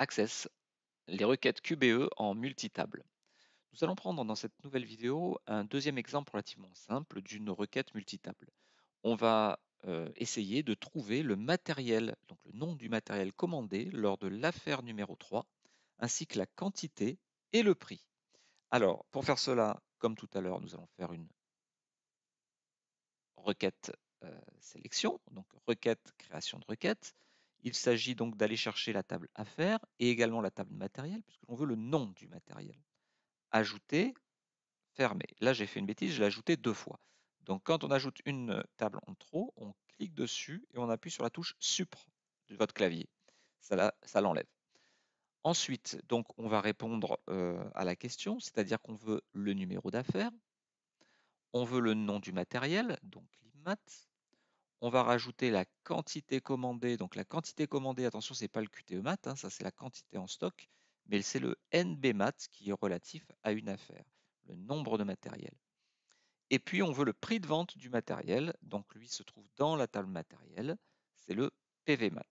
Access les requêtes QBE en multitable. Nous allons prendre dans cette nouvelle vidéo un deuxième exemple relativement simple d'une requête multitable. On va euh, essayer de trouver le matériel, donc le nom du matériel commandé lors de l'affaire numéro 3, ainsi que la quantité et le prix. Alors, pour faire cela, comme tout à l'heure, nous allons faire une requête euh, sélection, donc requête création de requête. Il s'agit donc d'aller chercher la table affaires et également la table matériel, puisque l'on veut le nom du matériel. Ajouter, fermer. Là, j'ai fait une bêtise, je l'ai ajouté deux fois. Donc, quand on ajoute une euh, table en trop, on clique dessus et on appuie sur la touche Supre de votre clavier. Ça, l'enlève. Ensuite, donc, on va répondre euh, à la question, c'est-à-dire qu'on veut le numéro d'affaires, on veut le nom du matériel, donc l'IMAT, on va rajouter la quantité commandée. Donc la quantité commandée, attention, ce n'est pas le QTE mat, hein, ça c'est la quantité en stock, mais c'est le NB mat qui est relatif à une affaire, le nombre de matériel. Et puis on veut le prix de vente du matériel, donc lui se trouve dans la table matériel, c'est le mat.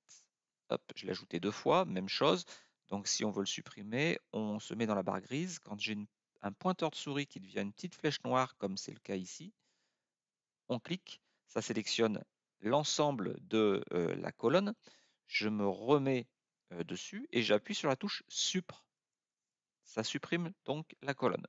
Hop, je l'ai ajouté deux fois, même chose. Donc si on veut le supprimer, on se met dans la barre grise. Quand j'ai un pointeur de souris qui devient une petite flèche noire, comme c'est le cas ici, on clique, ça sélectionne l'ensemble de la colonne, je me remets dessus et j'appuie sur la touche SUPRE, Ça supprime donc la colonne.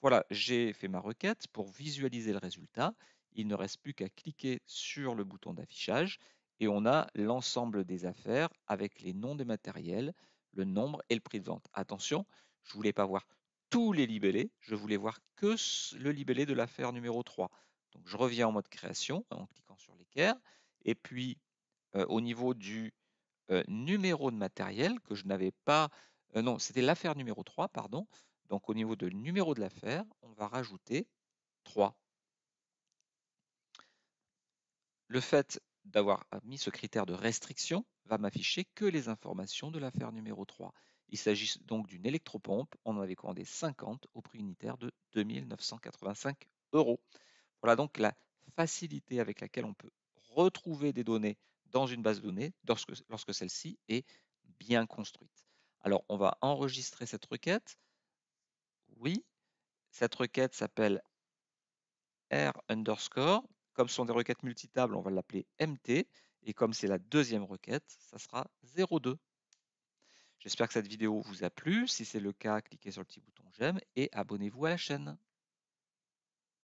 Voilà, j'ai fait ma requête pour visualiser le résultat. Il ne reste plus qu'à cliquer sur le bouton d'affichage et on a l'ensemble des affaires avec les noms des matériels, le nombre et le prix de vente. Attention, je ne voulais pas voir tous les libellés, je voulais voir que le libellé de l'affaire numéro 3. Donc je reviens en mode création en cliquant sur l'équerre. Et puis au niveau du numéro de matériel que je n'avais pas... non, c'était l'affaire numéro 3, pardon. Donc au niveau du numéro de l'affaire, on va rajouter 3. Le fait d'avoir mis ce critère de restriction va m'afficher que les informations de l'affaire numéro 3. Il s'agit donc d'une électropompe. On en avait commandé 50 au prix unitaire de 2985 euros. Voilà donc la facilité avec laquelle on peut retrouver des données dans une base de données lorsque, lorsque celle-ci est bien construite. Alors, on va enregistrer cette requête. Oui, cette requête s'appelle R underscore. Comme ce sont des requêtes multitables, on va l'appeler MT. Et comme c'est la deuxième requête, ça sera 02. J'espère que cette vidéo vous a plu. Si c'est le cas, cliquez sur le petit bouton j'aime et abonnez-vous à la chaîne.